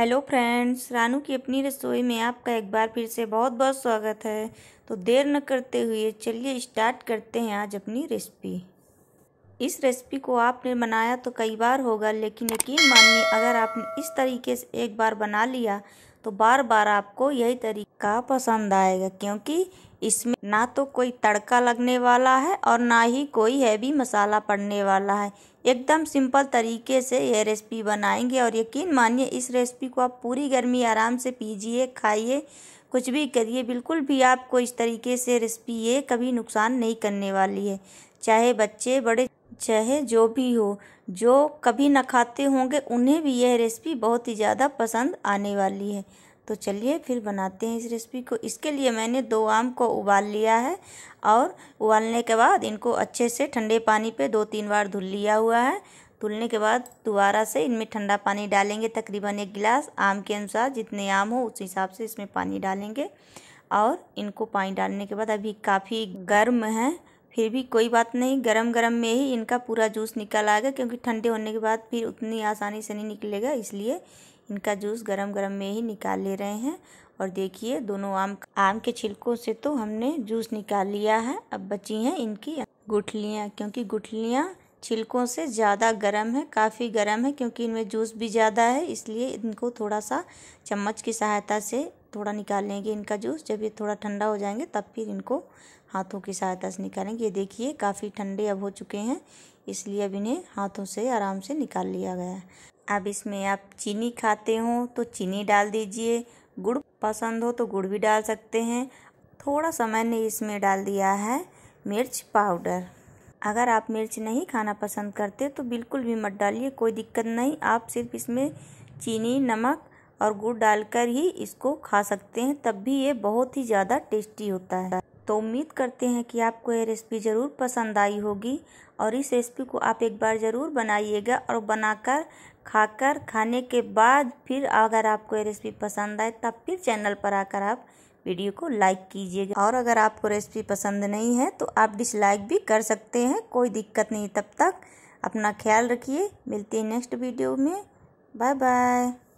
hello friends Ranu की अपनी रसोई में आपका एक बार फिर से बहुत बहुत स्वागत है तो देर न करते हुए चलिए स्टार्ट करते हैं आज अपनी रेसिपी इस रेसिपी को आपने बनाया तो कई बार होगा लेकिन यकीन मानिए अगर आपने इस तरीके से एक बार बना लिया तो बार बार आपको यही तरीका पसंद आएगा क्योंकि इसमें ना तो कोई तड़का लगने वाला है और ना ही कोई हैवी मसाला पड़ने वाला है एकदम सिंपल तरीके से यह रेसिपी बनाएंगे और यकीन मानिए इस रेसिपी को आप पूरी गर्मी आराम से पीजिए खाइए कुछ भी करिए बिल्कुल भी आपको इस तरीके से रेसिपी ये कभी नुकसान नहीं करने वाली है चाहे बच्चे बड़े चाहे जो भी हो जो कभी ना खाते होंगे उन्हें भी यह रेसिपी बहुत ही ज़्यादा पसंद आने वाली है तो चलिए फिर बनाते हैं इस रेसिपी को इसके लिए मैंने दो आम को उबाल लिया है और उबालने के बाद इनको अच्छे से ठंडे पानी पे दो तीन बार धुल लिया हुआ है धुलने के बाद दोबारा से इनमें ठंडा पानी डालेंगे तकरीबन एक गिलास आम के अनुसार जितने आम हो उस हिसाब से इसमें पानी डालेंगे और इनको पानी डालने के बाद अभी काफ़ी गर्म है फिर भी कोई बात नहीं गरम गरम में ही इनका पूरा जूस निकल आएगा क्योंकि ठंडे होने के बाद फिर उतनी आसानी से नहीं निकलेगा इसलिए इनका जूस गरम गरम में ही निकाल ले रहे हैं और देखिए दोनों आम आम के छिलकों से तो हमने जूस निकाल लिया है अब बची हैं इनकी गुठलियाँ क्योंकि गुठलियाँ छिलकों से ज़्यादा गर्म है काफ़ी गर्म है क्योंकि इनमें जूस भी ज़्यादा है इसलिए इनको थोड़ा सा चम्मच की सहायता से थोड़ा निकाल लेंगे इनका जूस जब ये थोड़ा ठंडा हो जाएंगे तब फिर इनको हाथों की सहायता से निकालेंगे ये देखिए काफ़ी ठंडे अब हो चुके हैं इसलिए अब इन्हें हाथों से आराम से निकाल लिया गया है अब इसमें आप चीनी खाते हो तो चीनी डाल दीजिए गुड़ पसंद हो तो गुड़ भी डाल सकते हैं थोड़ा सा मैंने इसमें डाल दिया है मिर्च पाउडर अगर आप मिर्च नहीं खाना पसंद करते तो बिल्कुल भी मत डालिए कोई दिक्कत नहीं आप सिर्फ इसमें चीनी नमक और गुड़ डालकर ही इसको खा सकते हैं तब भी ये बहुत ही ज़्यादा टेस्टी होता है तो उम्मीद करते हैं कि आपको ये रेसिपी ज़रूर पसंद आई होगी और इस रेसिपी को आप एक बार ज़रूर बनाइएगा और बनाकर खाकर खाने के बाद फिर अगर आपको ये रेसिपी पसंद आए तब फिर चैनल पर आकर आप वीडियो को लाइक कीजिएगा और अगर आपको रेसिपी पसंद नहीं है तो आप डिसलाइक भी कर सकते हैं कोई दिक्कत नहीं तब तक अपना ख्याल रखिए मिलती है नेक्स्ट वीडियो में बाय बाय